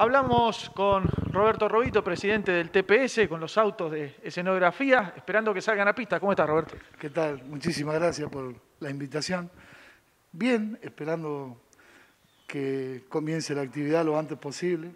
Hablamos con Roberto Robito, presidente del TPS, con los autos de escenografía, esperando que salgan a pista. ¿Cómo estás, Roberto? ¿Qué tal? Muchísimas gracias por la invitación. Bien, esperando que comience la actividad lo antes posible,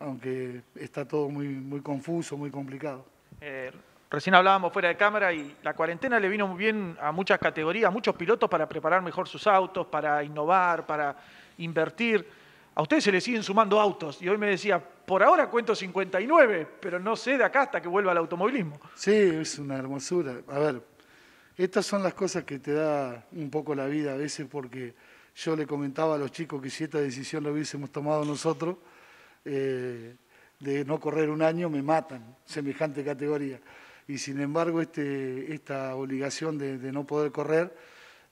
aunque está todo muy, muy confuso, muy complicado. Eh, recién hablábamos fuera de cámara y la cuarentena le vino muy bien a muchas categorías, a muchos pilotos para preparar mejor sus autos, para innovar, para invertir. A ustedes se les siguen sumando autos y hoy me decía, por ahora cuento 59, pero no sé de acá hasta que vuelva al automovilismo. Sí, es una hermosura. A ver, estas son las cosas que te da un poco la vida a veces porque yo le comentaba a los chicos que si esta decisión la hubiésemos tomado nosotros, eh, de no correr un año, me matan, semejante categoría. Y sin embargo, este, esta obligación de no poder correr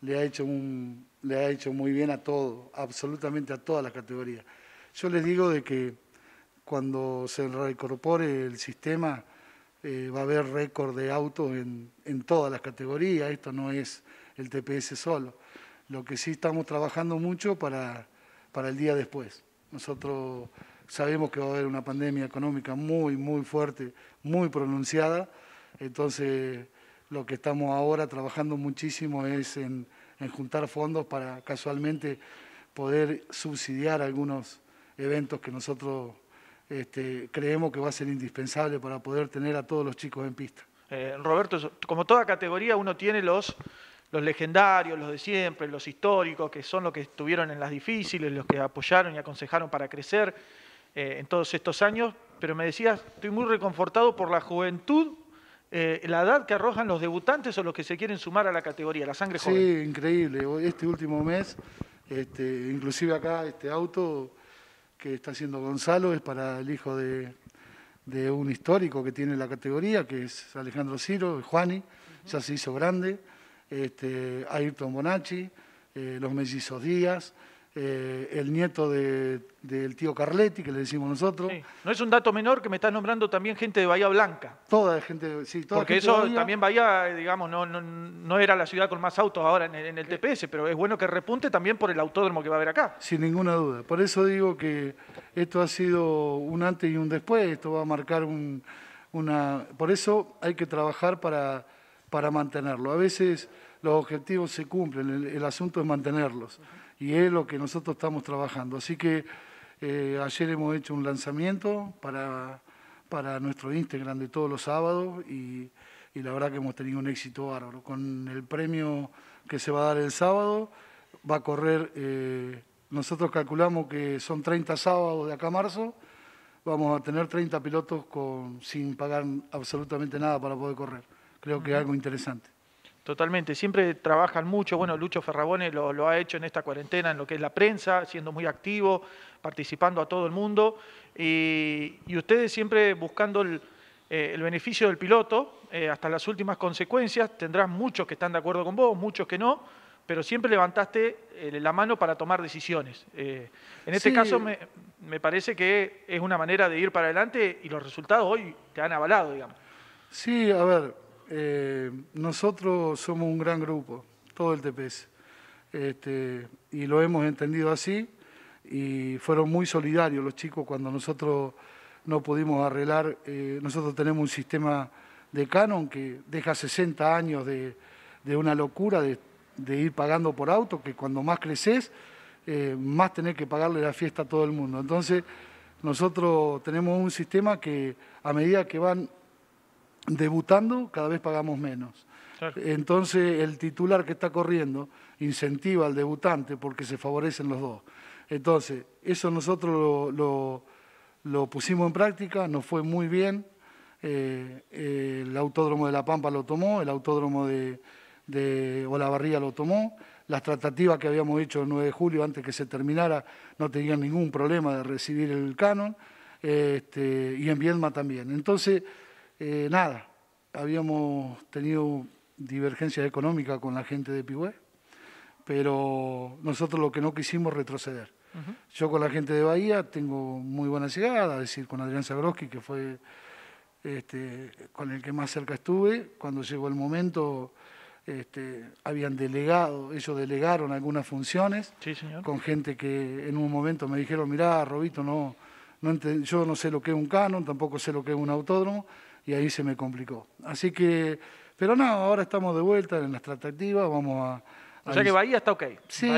le ha hecho, un, le ha hecho muy bien a todo, absolutamente a todas las categorías. Yo les digo de que cuando se reincorpore el sistema eh, va a haber récord de autos en, en todas las categorías, esto no es el TPS solo. Lo que sí estamos trabajando mucho para, para el día después. Nosotros sabemos que va a haber una pandemia económica muy, muy fuerte, muy pronunciada, entonces lo que estamos ahora trabajando muchísimo es en, juntar fondos para casualmente poder subsidiar algunos eventos que nosotros este, creemos que va a ser indispensable para poder tener a todos los chicos en pista. Eh, Roberto, como toda categoría uno tiene los, legendarios, los de siempre, los históricos, que son los que estuvieron en las difíciles, los que apoyaron y aconsejaron para crecer eh, en todos estos años, pero me decías, estoy muy reconfortado por la juventud eh, la edad que arrojan los debutantes o los que se quieren sumar a la categoría, la sangre joven. Sí, increíble. Este último mes, este, inclusive acá este auto que está haciendo Gonzalo es para el hijo de, un histórico que tiene la categoría, que es Alejandro Ciro, Juani, ya se hizo grande, este, Ayrton Bonacci, eh, los mellizos Díaz, eh, el nieto de, del tío Carletti, que le decimos nosotros. No es un dato menor que me estás nombrando también gente de Bahía Blanca. Toda gente, sí, toda Porque eso también Bahía, eh, digamos, no, no, era la ciudad con más autos ahora en el, eh. TPS, pero es bueno que repunte también por el autódromo que va a haber acá. Sin ninguna duda. Por eso digo que esto ha sido un antes y un después, esto va a marcar una... Por eso hay que trabajar para, para mantenerlo. A veces los objetivos se cumplen, el, asunto es mantenerlos y es lo que nosotros estamos trabajando. Así que eh, ayer hemos hecho un lanzamiento para, para nuestro Instagram de todos los sábados y, la verdad que hemos tenido un éxito bárbaro. Con el premio que se va a dar el sábado, va a correr, eh, nosotros calculamos que son 30 sábados de acá a marzo, vamos a tener 30 pilotos con, sin pagar absolutamente nada para poder correr. Creo que es algo interesante. Totalmente, siempre trabajan mucho. Bueno, Lucho Ferrabone lo, ha hecho en esta cuarentena en lo que es la prensa, siendo muy activo, participando a todo el mundo. Y, ustedes siempre buscando el, eh, beneficio del piloto eh, hasta las últimas consecuencias. Tendrás muchos que están de acuerdo con vos, muchos que no, pero siempre levantaste eh, la mano para tomar decisiones. en este caso, me, me parece que es una manera de ir para adelante y los resultados hoy te han avalado, digamos. Sí, a ver. Eh, nosotros somos un gran grupo, todo el TPS, este, y lo hemos entendido así, y fueron muy solidarios los chicos cuando nosotros no pudimos arreglar, eh, nosotros tenemos un sistema de canon que deja 60 años de, una locura de, ir pagando por auto, que cuando más creces, eh, más tenés que pagarle la fiesta a todo el mundo. Entonces, nosotros tenemos un sistema que a medida que van debutando cada vez pagamos menos. Entonces el titular que está corriendo incentiva al debutante porque se favorecen los dos. Entonces, eso nosotros lo, pusimos en práctica, nos fue muy bien. Eh, el Autódromo de La Pampa lo tomó, el Autódromo de, de Olavarría lo tomó. Las tratativas que habíamos hecho el 9 de julio antes que se terminara no tenían ningún problema de recibir el canon. Este, y en Viedma también. Entonces, eh, nada, habíamos tenido divergencias económica con la gente de Pigüé, pero nosotros lo que no quisimos retroceder. Yo con la gente de Bahía tengo muy buena llegada, es decir, con Adrián Zagroski, que fue este, con el que más cerca estuve, cuando llegó el momento este, habían delegado, ellos delegaron algunas funciones con gente que en un momento me dijeron, mirá, Robito, no, no yo no sé lo que es un canon, tampoco sé lo que es un autódromo, y ahí se me complicó. Así que, pero no, ahora estamos de vuelta en las tratativas, vamos a... o sea que Bahía está ok. Sí,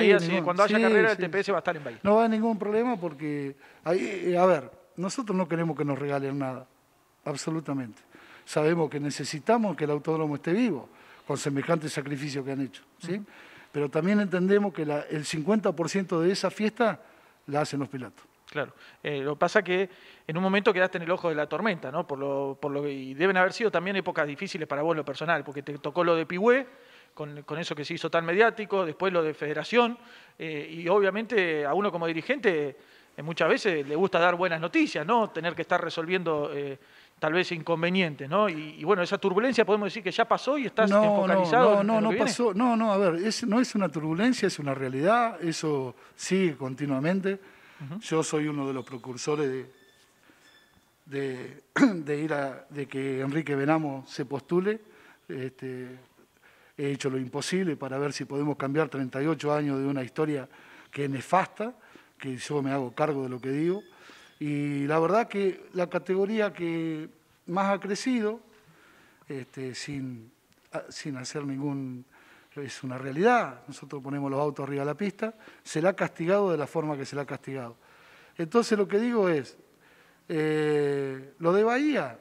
cuando haya carrera, el TPS va a estar en Bahía. No va a ningún problema porque, ahí, eh, a ver, nosotros no queremos que nos regalen nada, absolutamente. Sabemos que necesitamos que el autódromo esté vivo, con semejante sacrificio que han hecho, ¿sí? Pero también entendemos que el 50% de esa fiesta la hacen los pilatos. Claro. Eh, lo que pasa que en un momento quedaste en el ojo de la tormenta, ¿no? Por lo, por lo, y deben haber sido también épocas difíciles para vos lo personal, porque te tocó lo de Pigüé, con, eso que se hizo tan mediático, después lo de Federación, eh, y obviamente a uno como dirigente eh, muchas veces le gusta dar buenas noticias, ¿no? Tener que estar resolviendo tal vez inconvenientes, ¿no? Y, bueno, esa turbulencia podemos decir que ya pasó y estás no, enfocalizado. No, no, no, no pasó, no, no, a ver, no es una turbulencia, es una realidad, eso sigue continuamente. Yo soy uno de los precursores de, de, ir a, de que Enrique Venamo se postule. Este, he hecho lo imposible para ver si podemos cambiar 38 años de una historia que es nefasta, que yo me hago cargo de lo que digo. Y la verdad que la categoría que más ha crecido, este, sin, sin hacer ningún es una realidad. Nosotros ponemos los autos arriba de la pista, se la ha castigado de la forma que se la ha castigado. Entonces lo que digo es, eh, lo de Bahía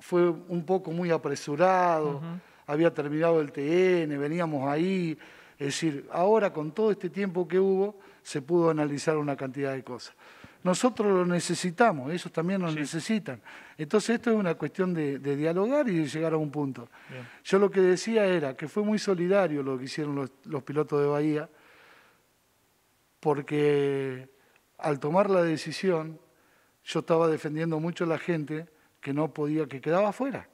fue un poco muy apresurado, había terminado el TN, veníamos ahí, es decir, ahora con todo este tiempo que hubo, se pudo analizar una cantidad de cosas nosotros lo necesitamos, ellos también lo necesitan. Entonces esto es una cuestión de, dialogar y de llegar a un punto. Yo lo que decía era que fue muy solidario lo que hicieron los, pilotos de Bahía, porque al tomar la decisión yo estaba defendiendo mucho a la gente que no podía, que quedaba afuera.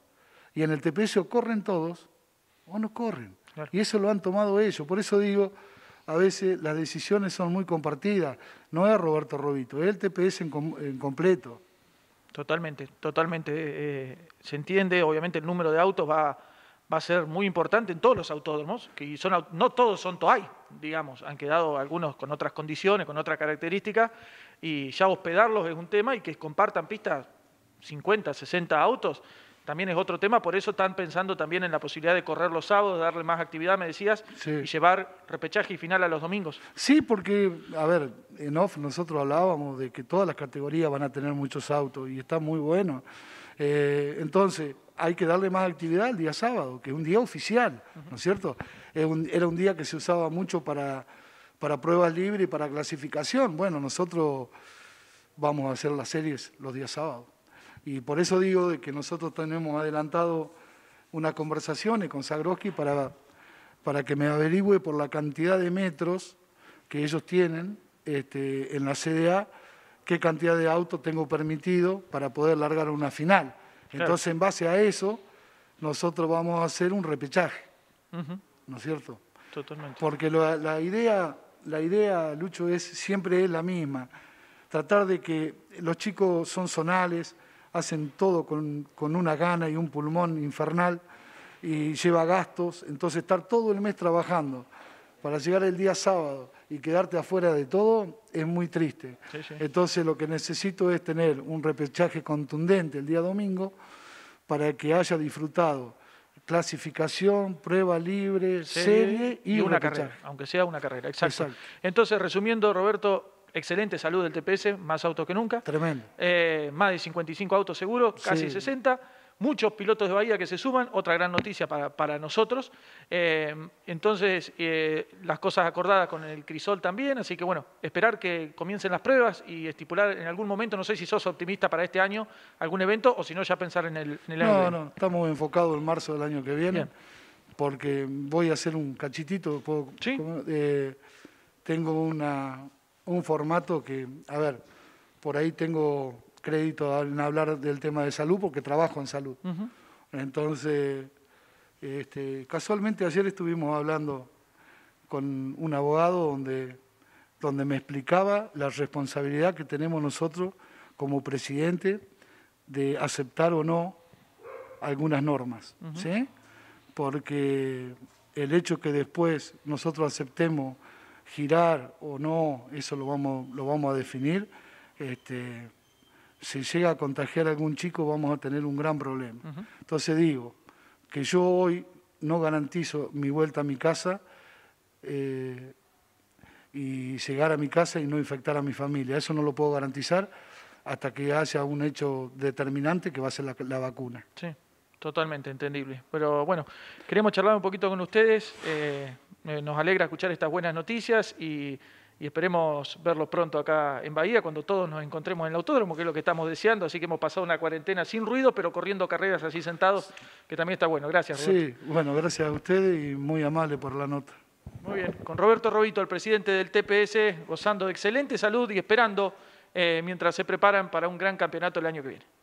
Y en el TPS o corren todos o no corren. Y eso lo han tomado ellos. Por eso digo a veces las decisiones son muy compartidas. No es Roberto Robito, es el TPS en, completo. Totalmente, totalmente. Eh, eh, se entiende, obviamente el número de autos va, a ser muy importante en todos los autódromos, que son, no todos son TOAI, digamos, han quedado algunos con otras condiciones, con otras características, y ya hospedarlos es un tema y que compartan pistas 50, 60 autos, también es otro tema, por eso están pensando también en la posibilidad de correr los sábados, darle más actividad, me decías, y llevar repechaje y final a los domingos. Sí, porque, a ver, en off nosotros hablábamos de que todas las categorías van a tener muchos autos y está muy bueno. Eh, entonces, hay que darle más actividad el día sábado, que es un día oficial, ¿no es cierto? Era un día que se usaba mucho para, para pruebas libres y para clasificación. Bueno, nosotros vamos a hacer las series los días sábados. Y por eso digo de que nosotros tenemos adelantado unas conversaciones con Zagroski para, para que me averigüe por la cantidad de metros que ellos tienen este, en la CDA, qué cantidad de autos tengo permitido para poder largar una final. Entonces, en base a eso, nosotros vamos a hacer un repechaje, ¿no es cierto? Totalmente. Porque la, idea, la idea, Lucho, es siempre es la misma, tratar de que los chicos son zonales, hacen todo con, una gana y un pulmón infernal y lleva gastos. Entonces estar todo el mes trabajando para llegar el día sábado y quedarte afuera de todo es muy triste. Entonces lo que necesito es tener un repechaje contundente el día domingo para que haya disfrutado clasificación, prueba libre, serie, y, una carrera, aunque sea una carrera, exacto. Entonces, resumiendo, Roberto, excelente salud del TPS, más autos que nunca. Tremendo. Eh, más de 55 autos seguros, casi 60. Muchos pilotos de Bahía que se suman, otra gran noticia para, para nosotros. Eh, entonces, eh, las cosas acordadas con el Crisol también, así que bueno, esperar que comiencen las pruebas y estipular en algún momento, no sé si sos optimista para este año, algún evento o si no, ya pensar en el, en el año. No, no, estamos enfocados en marzo del año que viene, porque voy a hacer un cachitito, ¿Sí? tengo una, un formato que, a ver, por ahí tengo crédito en hablar del tema de salud porque trabajo en salud. Entonces, este, casualmente ayer estuvimos hablando con un abogado donde, donde me explicaba la responsabilidad que tenemos nosotros como presidente de aceptar o no algunas normas, ¿sí? Porque el hecho que después nosotros aceptemos girar o no, eso lo vamos, lo vamos a definir. Este, si llega a contagiar a algún chico, vamos a tener un gran problema. Entonces digo, que yo hoy no garantizo mi vuelta a mi casa eh, y llegar a mi casa y no infectar a mi familia. Eso no lo puedo garantizar hasta que haya un hecho determinante que va a ser la, la vacuna. Sí. Totalmente entendible. Pero bueno, queremos charlar un poquito con ustedes. Eh, eh, nos alegra escuchar estas buenas noticias y, esperemos verlos pronto acá en Bahía cuando todos nos encontremos en el autódromo, que es lo que estamos deseando. Así que hemos pasado una cuarentena sin ruido, pero corriendo carreras así sentados, que también está bueno. Gracias, Roberto. Sí, bueno, gracias a ustedes y muy amable por la nota. Muy bien. Con Roberto Robito, el presidente del TPS, gozando de excelente salud y esperando eh, mientras se preparan para un gran campeonato el año que viene.